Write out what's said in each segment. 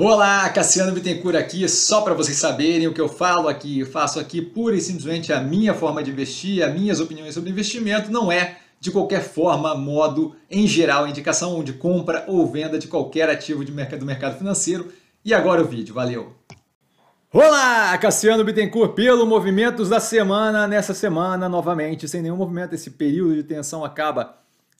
Olá, Cassiano Bittencourt aqui, só para vocês saberem o que eu falo aqui, eu faço aqui pura e simplesmente a minha forma de investir, as minhas opiniões sobre investimento, não é de qualquer forma, modo, em geral, indicação de compra ou venda de qualquer ativo de mercado, do mercado financeiro. E agora o vídeo, valeu! Olá, Cassiano Bittencourt pelo Movimentos da Semana, nessa semana novamente, sem nenhum movimento, esse período de tensão acaba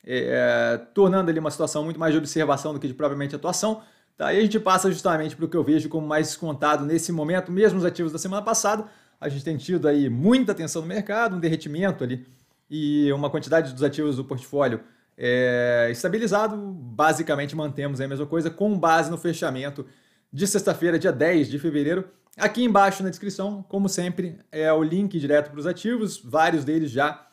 é, tornando ali uma situação muito mais de observação do que de propriamente atuação, Tá? E a gente passa justamente para o que eu vejo como mais descontado nesse momento, mesmo os ativos da semana passada. A gente tem tido aí muita tensão no mercado, um derretimento ali e uma quantidade dos ativos do portfólio é, estabilizado. Basicamente mantemos a mesma coisa com base no fechamento de sexta-feira, dia 10 de fevereiro. Aqui embaixo na descrição, como sempre, é o link direto para os ativos, vários deles já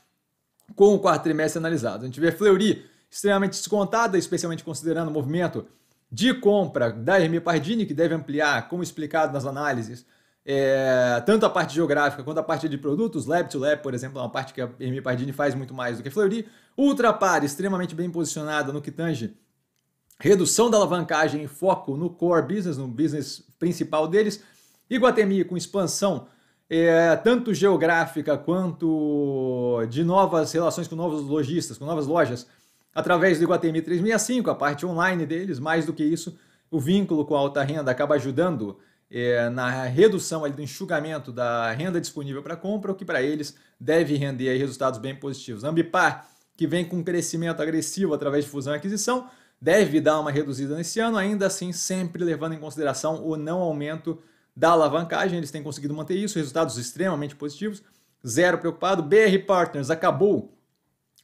com o quarto trimestre analisado. A gente vê Fleury extremamente descontada, especialmente considerando o movimento de compra da Hermi Pardini, que deve ampliar, como explicado nas análises, é, tanto a parte geográfica quanto a parte de produtos, lab to lab, por exemplo, é uma parte que a Hermi Pardini faz muito mais do que a Fleury. Ultrapar, extremamente bem posicionada no que tange redução da alavancagem e foco no core business, no business principal deles. Iguatemi com expansão é, tanto geográfica quanto de novas relações com novos lojistas, com novas lojas através do Iguatemi 365, a parte online deles. Mais do que isso, o vínculo com a alta renda acaba ajudando é, na redução ali, do enxugamento da renda disponível para compra, o que para eles deve render aí, resultados bem positivos. Ambipar, que vem com um crescimento agressivo através de fusão e aquisição, deve dar uma reduzida nesse ano, ainda assim sempre levando em consideração o não aumento da alavancagem, eles têm conseguido manter isso, resultados extremamente positivos, zero preocupado. BR Partners acabou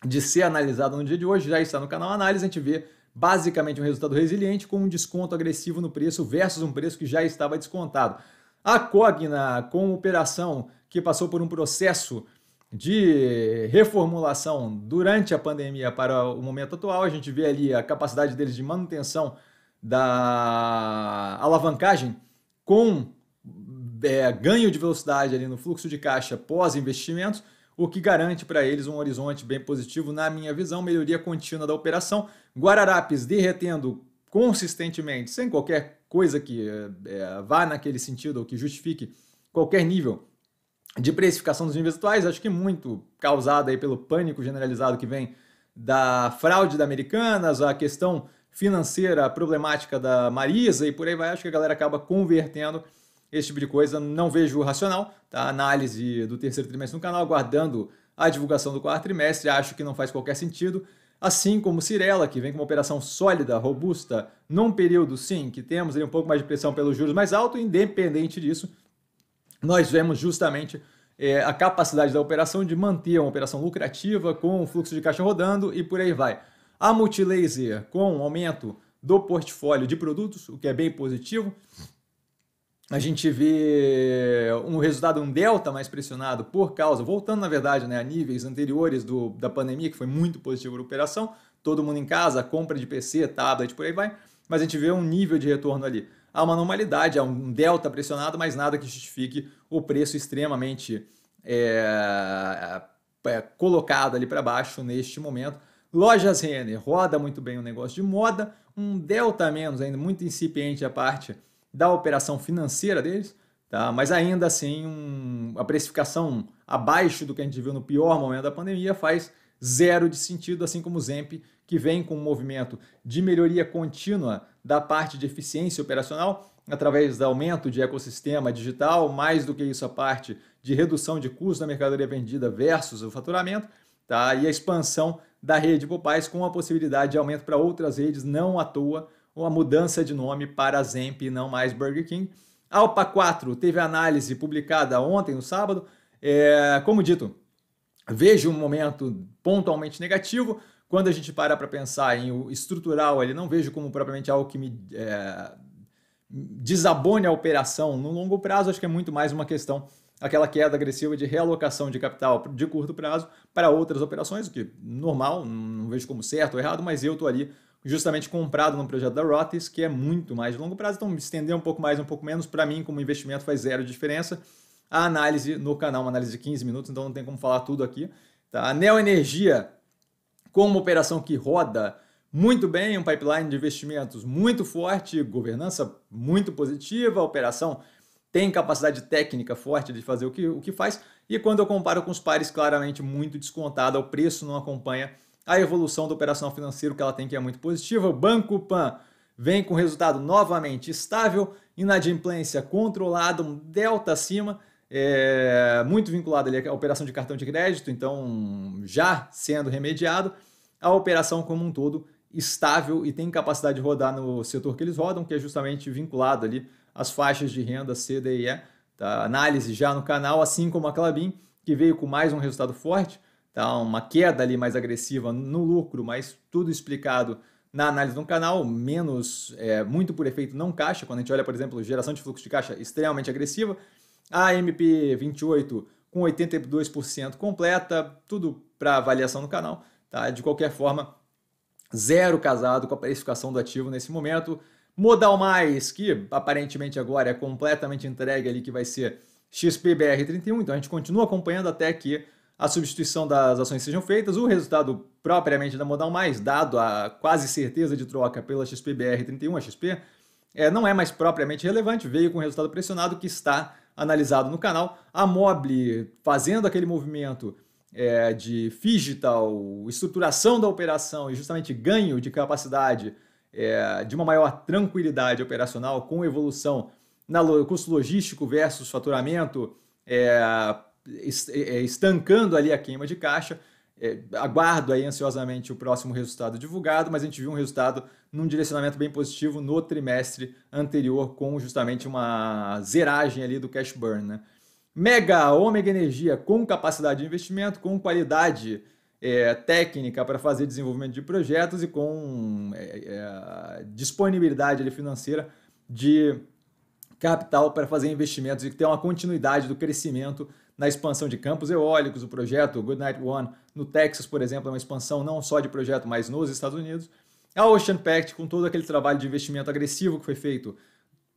de ser analisado no dia de hoje, já está no canal Análise, a gente vê basicamente um resultado resiliente com um desconto agressivo no preço versus um preço que já estava descontado. A Cogna, com operação que passou por um processo de reformulação durante a pandemia para o momento atual, a gente vê ali a capacidade deles de manutenção da alavancagem com é, ganho de velocidade ali no fluxo de caixa pós-investimentos o que garante para eles um horizonte bem positivo, na minha visão, melhoria contínua da operação. Guararapes derretendo consistentemente, sem qualquer coisa que é, vá naquele sentido ou que justifique qualquer nível de precificação dos níveis atuais, acho que muito causado aí pelo pânico generalizado que vem da fraude da Americanas, a questão financeira problemática da Marisa e por aí vai, acho que a galera acaba convertendo esse tipo de coisa, não vejo racional. Tá? Análise do terceiro trimestre no canal, aguardando a divulgação do quarto trimestre, acho que não faz qualquer sentido. Assim como Cirela, que vem com uma operação sólida, robusta, num período, sim, que temos ali um pouco mais de pressão pelos juros mais alto, independente disso, nós vemos justamente é, a capacidade da operação de manter uma operação lucrativa com o fluxo de caixa rodando e por aí vai. A Multilaser, com o um aumento do portfólio de produtos, o que é bem positivo, a gente vê eh, um resultado, um delta mais pressionado por causa, voltando na verdade né, a níveis anteriores do, da pandemia, que foi muito positivo para a operação, todo mundo em casa, compra de PC, tablet, por aí vai, mas a gente vê um nível de retorno ali. Há uma normalidade, há um delta pressionado, mas nada que justifique o preço extremamente é, é, colocado ali para baixo neste momento. Lojas Renner roda muito bem o negócio de moda, um delta menos ainda, muito incipiente a parte da operação financeira deles, tá? mas ainda assim um, a precificação abaixo do que a gente viu no pior momento da pandemia faz zero de sentido, assim como o Zemp, que vem com um movimento de melhoria contínua da parte de eficiência operacional, através do aumento de ecossistema digital, mais do que isso a parte de redução de custo da mercadoria vendida versus o faturamento, tá? e a expansão da rede Popais com a possibilidade de aumento para outras redes, não à toa uma mudança de nome para Zemp e não mais Burger King. Alpa 4 teve análise publicada ontem, no sábado. É, como dito, vejo um momento pontualmente negativo. Quando a gente para para pensar em o estrutural, ele não vejo como propriamente algo que me é, desabone a operação no longo prazo. Acho que é muito mais uma questão aquela queda agressiva de realocação de capital de curto prazo para outras operações, o que é normal, não vejo como certo ou errado, mas eu estou ali justamente comprado no projeto da Rotis, que é muito mais de longo prazo, então estender um pouco mais, um pouco menos, para mim, como investimento, faz zero diferença. A análise no canal, uma análise de 15 minutos, então não tem como falar tudo aqui. Tá? A Neo Energia, com uma operação que roda muito bem, um pipeline de investimentos muito forte, governança muito positiva, a operação tem capacidade técnica forte de fazer o que, o que faz, e quando eu comparo com os pares, claramente muito descontada o preço não acompanha a evolução da operação financeira que ela tem que é muito positiva. O Banco Pan vem com resultado novamente estável, inadimplência controlada, um delta acima, é, muito vinculado ali à operação de cartão de crédito, então já sendo remediado. A operação como um todo estável e tem capacidade de rodar no setor que eles rodam, que é justamente vinculado ali às faixas de renda CDE. Tá? Análise já no canal, assim como a Clabin, que veio com mais um resultado forte tá? uma queda ali mais agressiva no lucro, mas tudo explicado na análise do canal, menos é, muito por efeito não caixa. Quando a gente olha, por exemplo, geração de fluxo de caixa extremamente agressiva, a MP28 com 82% completa, tudo para avaliação no canal. Tá? De qualquer forma, zero casado com a precificação do ativo nesse momento. Modal Mais, que aparentemente agora é completamente entregue ali, que vai ser XPBR31, então a gente continua acompanhando até que a substituição das ações sejam feitas, o resultado propriamente da modal mais, dado a quase certeza de troca pela XPBR31, a XP, é, não é mais propriamente relevante, veio com o resultado pressionado que está analisado no canal. A Mobile fazendo aquele movimento é, de digital, estruturação da operação e justamente ganho de capacidade é, de uma maior tranquilidade operacional com evolução no custo logístico versus faturamento, é, é, é, estancando ali a queima de caixa. É, aguardo aí ansiosamente o próximo resultado divulgado, mas a gente viu um resultado num direcionamento bem positivo no trimestre anterior, com justamente uma zeragem ali do cash burn. Né? Mega Ômega Energia com capacidade de investimento, com qualidade é, técnica para fazer desenvolvimento de projetos e com é, é disponibilidade ali, financeira de capital para fazer investimentos e ter uma continuidade do crescimento na expansão de campos eólicos, o projeto Goodnight One no Texas, por exemplo, é uma expansão não só de projeto, mas nos Estados Unidos. A Ocean Pact, com todo aquele trabalho de investimento agressivo que foi feito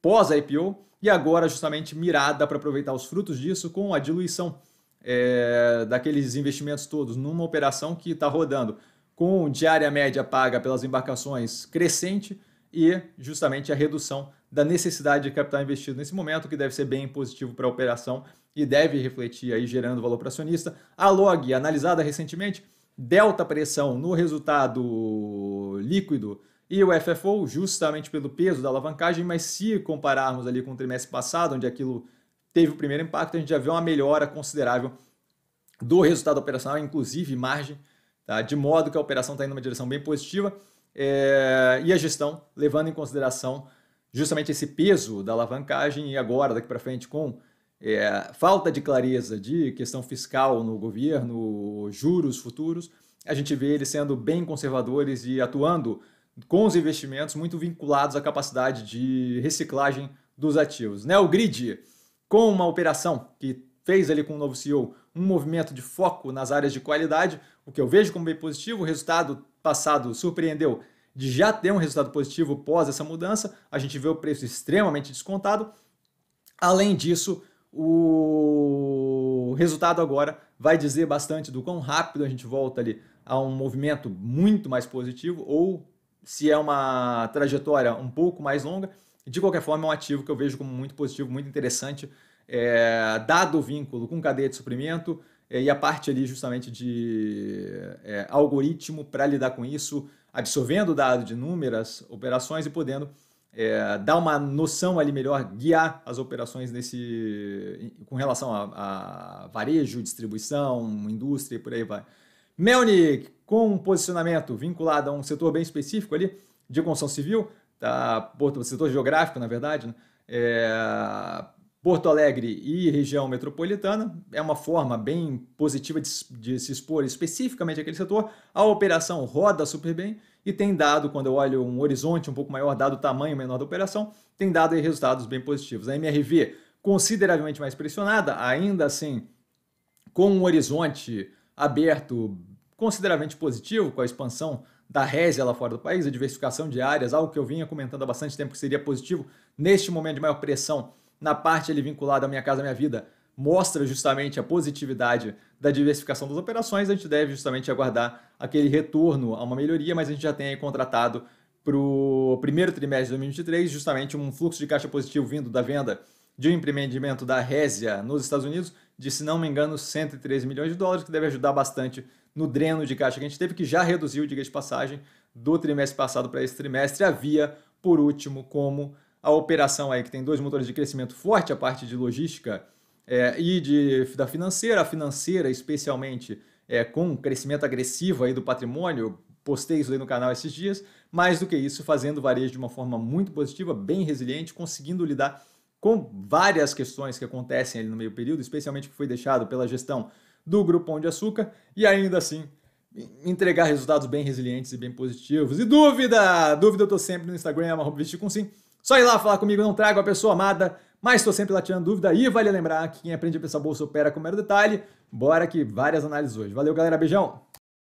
pós a IPO, e agora justamente mirada para aproveitar os frutos disso com a diluição é, daqueles investimentos todos numa operação que está rodando com diária média paga pelas embarcações crescente, e justamente a redução da necessidade de capital investido nesse momento, que deve ser bem positivo para a operação e deve refletir aí gerando valor para acionista. A log, analisada recentemente, delta pressão no resultado líquido e o FFO, justamente pelo peso da alavancagem, mas se compararmos ali com o trimestre passado, onde aquilo teve o primeiro impacto, a gente já vê uma melhora considerável do resultado operacional, inclusive margem, tá? de modo que a operação está indo numa direção bem positiva é, e a gestão, levando em consideração justamente esse peso da alavancagem e agora, daqui para frente, com é, falta de clareza de questão fiscal no governo, juros futuros, a gente vê eles sendo bem conservadores e atuando com os investimentos muito vinculados à capacidade de reciclagem dos ativos. Né? O grid, com uma operação que fez ali com o novo CEO um movimento de foco nas áreas de qualidade, o que eu vejo como bem positivo. O resultado passado surpreendeu de já ter um resultado positivo pós essa mudança. A gente vê o preço extremamente descontado. Além disso, o resultado agora vai dizer bastante do quão rápido a gente volta ali a um movimento muito mais positivo ou se é uma trajetória um pouco mais longa. De qualquer forma, é um ativo que eu vejo como muito positivo, muito interessante é, dado o vínculo com cadeia de suprimento é, e a parte ali justamente de é, algoritmo para lidar com isso, absorvendo o dado de inúmeras operações e podendo é, dar uma noção ali melhor, guiar as operações nesse, com relação a, a varejo, distribuição, indústria e por aí vai. Melnik, com um posicionamento vinculado a um setor bem específico ali, de construção civil, tá, setor geográfico, na verdade, né? É, Porto Alegre e região metropolitana. É uma forma bem positiva de, de se expor especificamente àquele setor. A operação roda super bem e tem dado, quando eu olho um horizonte um pouco maior, dado o tamanho menor da operação, tem dado resultados bem positivos. A MRV consideravelmente mais pressionada, ainda assim com um horizonte aberto consideravelmente positivo, com a expansão da Résia lá fora do país, a diversificação de áreas, algo que eu vinha comentando há bastante tempo que seria positivo neste momento de maior pressão na parte ali vinculada à Minha Casa Minha Vida, mostra justamente a positividade da diversificação das operações, a gente deve justamente aguardar aquele retorno a uma melhoria, mas a gente já tem aí contratado para o primeiro trimestre de 2023, justamente um fluxo de caixa positivo vindo da venda de um empreendimento da Résia nos Estados Unidos, de, se não me engano, 113 milhões de dólares, que deve ajudar bastante no dreno de caixa que a gente teve, que já reduziu, diga de passagem, do trimestre passado para esse trimestre, havia, por último, como a operação aí que tem dois motores de crescimento forte, a parte de logística é, e de, da financeira, a financeira especialmente é, com crescimento agressivo aí do patrimônio, postei isso aí no canal esses dias, mais do que isso, fazendo varejo de uma forma muito positiva, bem resiliente, conseguindo lidar com várias questões que acontecem ali no meio período, especialmente que foi deixado pela gestão do Grupo Pão de Açúcar, e ainda assim entregar resultados bem resilientes e bem positivos. E dúvida! Dúvida eu tô sempre no Instagram, vestir com sim. Só ir lá falar comigo, não trago a pessoa amada, mas estou sempre lá tirando dúvida e vale lembrar que quem aprende a pensar bolsa opera com mero detalhe. Bora que várias análises hoje. Valeu, galera, beijão!